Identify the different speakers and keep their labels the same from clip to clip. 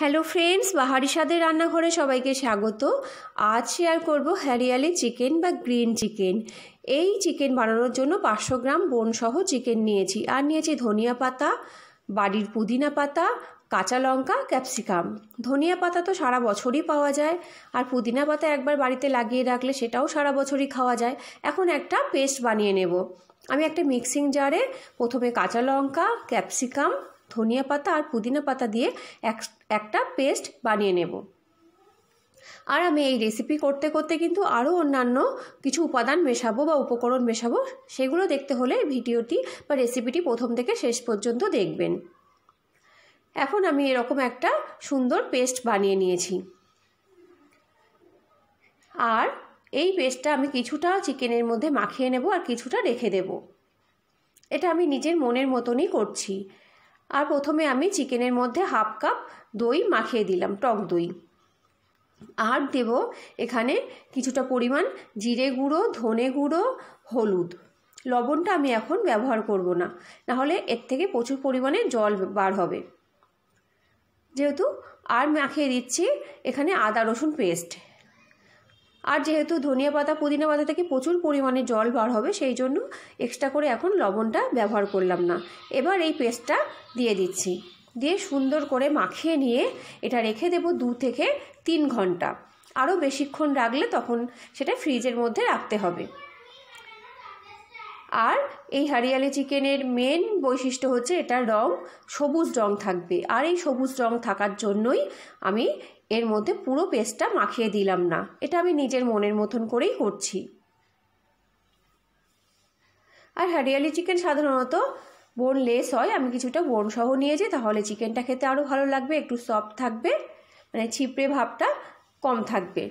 Speaker 1: hello friends বাহারি স্বাদের রান্নাঘরে সবাইকে স্বাগত আজ শেয়ার করব হ্যারিয়ালি চিকেন বা গ্রিন চিকেন এই চিকেন বানানোর জন্য পাঁচশো গ্রাম বনসহ চিকেন নিয়েছি আর নিয়েছি ধনিয়া পাতা বাড়ির পুদিনা পাতা কাঁচা লঙ্কা ক্যাপসিকাম ধনিয়া পাতা তো সারা বছরই পাওয়া যায় আর পুদিনা পাতা একবার বাড়িতে লাগিয়ে রাখলে সেটাও সারা বছরই খাওয়া যায় এখন একটা পেস্ট বানিয়ে নেব আমি একটা মিক্সিং জারে প্রথমে কাঁচা লঙ্কা ক্যাপসিকাম ধনিয়া পাতা আর পুদিনা পাতা দিয়ে এক একটা পেস্ট বানিয়ে নেব আর আমি এই রেসিপি করতে করতে কিন্তু আরও অন্যান্য কিছু উপাদান মেশাবো বা উপকরণ মেশাবো সেগুলো দেখতে হলে ভিডিওটি বা রেসিপিটি প্রথম থেকে শেষ পর্যন্ত দেখবেন এখন আমি এরকম একটা সুন্দর পেস্ট বানিয়ে নিয়েছি আর এই পেস্টটা আমি কিছুটা চিকেনের মধ্যে মাখিয়ে নেব আর কিছুটা রেখে দেব এটা আমি নিজের মনের মতনই করছি আর প্রথমে আমি চিকেনের মধ্যে হাফ কাপ দই মাখিয়ে দিলাম টক দই আর দেব এখানে কিছুটা পরিমাণ জিরে গুঁড়ো ধনে গুঁড়ো হলুদ লবণটা আমি এখন ব্যবহার করব না নাহলে এর থেকে প্রচুর পরিমাণে জল বার হবে যেহেতু আর মাখিয়ে দিচ্ছি এখানে আদা রসুন পেস্ট আর যেহেতু ধনিয়া পাতা পুদিনা পাতা থেকে প্রচুর পরিমাণে জল বার হবে সেই জন্য এক্সট্রা করে এখন লবণটা ব্যবহার করলাম না এবার এই পেস্টটা দিয়ে দিচ্ছি দিয়ে সুন্দর করে মাখিয়ে নিয়ে এটা রেখে দেব দু থেকে তিন ঘন্টা আরও বেশিক্ষণ রাখলে তখন সেটা ফ্রিজের মধ্যে রাখতে হবে আর এই হারিয়ালি চিকেনের মেন বৈশিষ্ট্য হচ্ছে এটার রং সবুজ রং থাকবে আর এই সবুজ রং থাকার জন্যই আমি এর মধ্যে পুরো পেস্টটা মাখিয়ে দিলাম না এটা আমি নিজের মনের মতন করেই করছি আর হারিয়ালি চিকেন সাধারণত বোন লেস হয় আমি কিছুটা বোন সহ যে তাহলে চিকেনটা খেতে আরও ভালো লাগবে একটু সফট থাকবে মানে ছিপড়ে ভাবটা কম থাকবে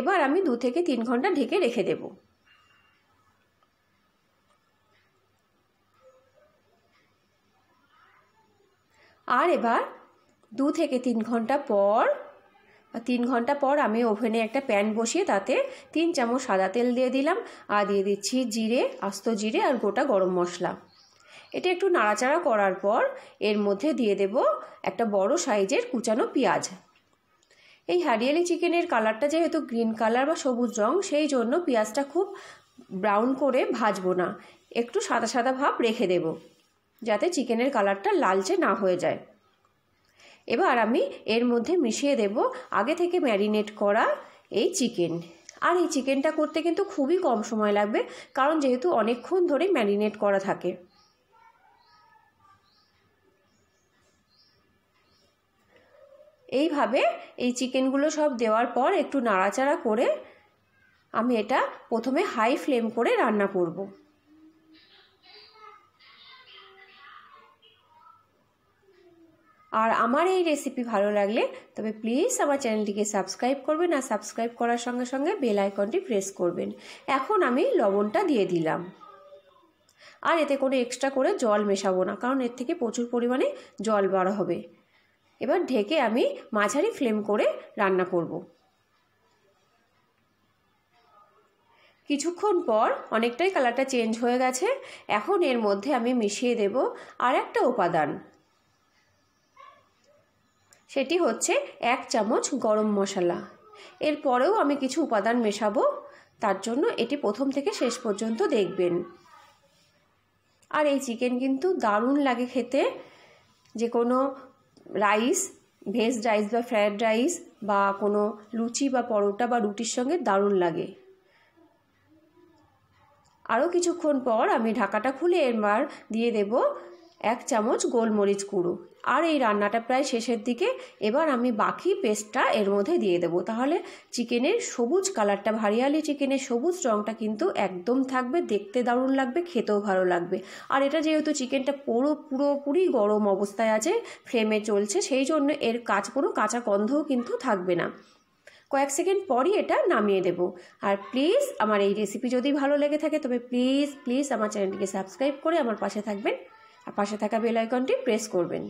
Speaker 1: এবার আমি দু থেকে তিন ঘন্টা ঢেকে রেখে দেবো আর এবার দু থেকে তিন ঘন্টা পর তিন ঘন্টা পর আমি ওভেনে একটা প্যান বসিয়ে তাতে তিন চামচ সাদা তেল দিয়ে দিলাম আর দিয়ে দিচ্ছি জিরে আস্ত জিরে আর গোটা গরম মশলা এটা একটু নাড়াচাড়া করার পর এর মধ্যে দিয়ে দেব একটা বড় সাইজের কুচানো পেঁয়াজ এই হারিয়ালি চিকেনের কালারটা যেহেতু গ্রিন কালার বা সবুজ রং সেই জন্য পেঁয়াজটা খুব ব্রাউন করে ভাজবো না একটু সাদা সাদা ভাব রেখে দেবো যাতে চিকেনের কালারটা লালচে না হয়ে যায় এবার আমি এর মধ্যে মিশিয়ে দেব আগে থেকে ম্যারিনেট করা এই চিকেন আর এই চিকেনটা করতে কিন্তু খুবই কম সময় লাগবে কারণ যেহেতু অনেকক্ষণ ধরে ম্যারিনেট করা থাকে এইভাবে এই চিকেনগুলো সব দেওয়ার পর একটু নাড়াচাড়া করে আমি এটা প্রথমে হাই ফ্লেম করে রান্না করব আর আমার এই রেসিপি ভালো লাগলে তবে প্লিজ আমার চ্যানেলটিকে সাবস্ক্রাইব করবেন আর সাবস্ক্রাইব করার সঙ্গে সঙ্গে বেল আইকনটি প্রেস করবেন এখন আমি লবণটা দিয়ে দিলাম আর এতে কোনো এক্সট্রা করে জল মেশাবো না কারণ এর থেকে প্রচুর পরিমাণে জল বার হবে এবার ঢেকে আমি মাঝারি ফ্লেম করে রান্না করব কিছুক্ষণ পর অনেকটাই কালারটা চেঞ্জ হয়ে গেছে এখন এর মধ্যে আমি মিশিয়ে দেব আর একটা উপাদান সেটি হচ্ছে এক চামচ গরম মশলা এরপরেও আমি কিছু উপাদান মেশাবো তার জন্য এটি প্রথম থেকে শেষ পর্যন্ত দেখবেন আর এই চিকেন কিন্তু দারুণ লাগে খেতে যে কোনো রাইস ভেজ রাইস বা ফ্রায়েড রাইস বা কোনো লুচি বা পরোটা বা রুটির সঙ্গে দারুণ লাগে আরও কিছুক্ষণ পর আমি ঢাকাটা খুলে এরবার দিয়ে দেব এক চামচ গোলমরিচ কুঁড়ো আর এই রান্নাটা প্রায় শেষের দিকে এবার আমি বাকি পেস্টটা এর মধ্যে দিয়ে দেবো তাহলে চিকেনের সবুজ কালারটা ভারিয়ালি চিকেনের সবুজ রঙটা কিন্তু একদম থাকবে দেখতে দারুণ লাগবে খেতেও ভালো লাগবে আর এটা যেহেতু চিকেনটা পুরো পুরোপুরি গরম অবস্থায় আছে ফ্রেমে চলছে সেই জন্য এর কাজ কোনো কাঁচা গন্ধও কিন্তু থাকবে না কয়েক সেকেন্ড পরই এটা নামিয়ে দেব আর প্লিজ আমার এই রেসিপি যদি ভালো লেগে থাকে তবে প্লিজ প্লিজ আমার চ্যানেলটিকে সাবস্ক্রাইব করে আমার পাশে থাকবেন পাশে থাকা বেল আইকনটি প্রেস করবেন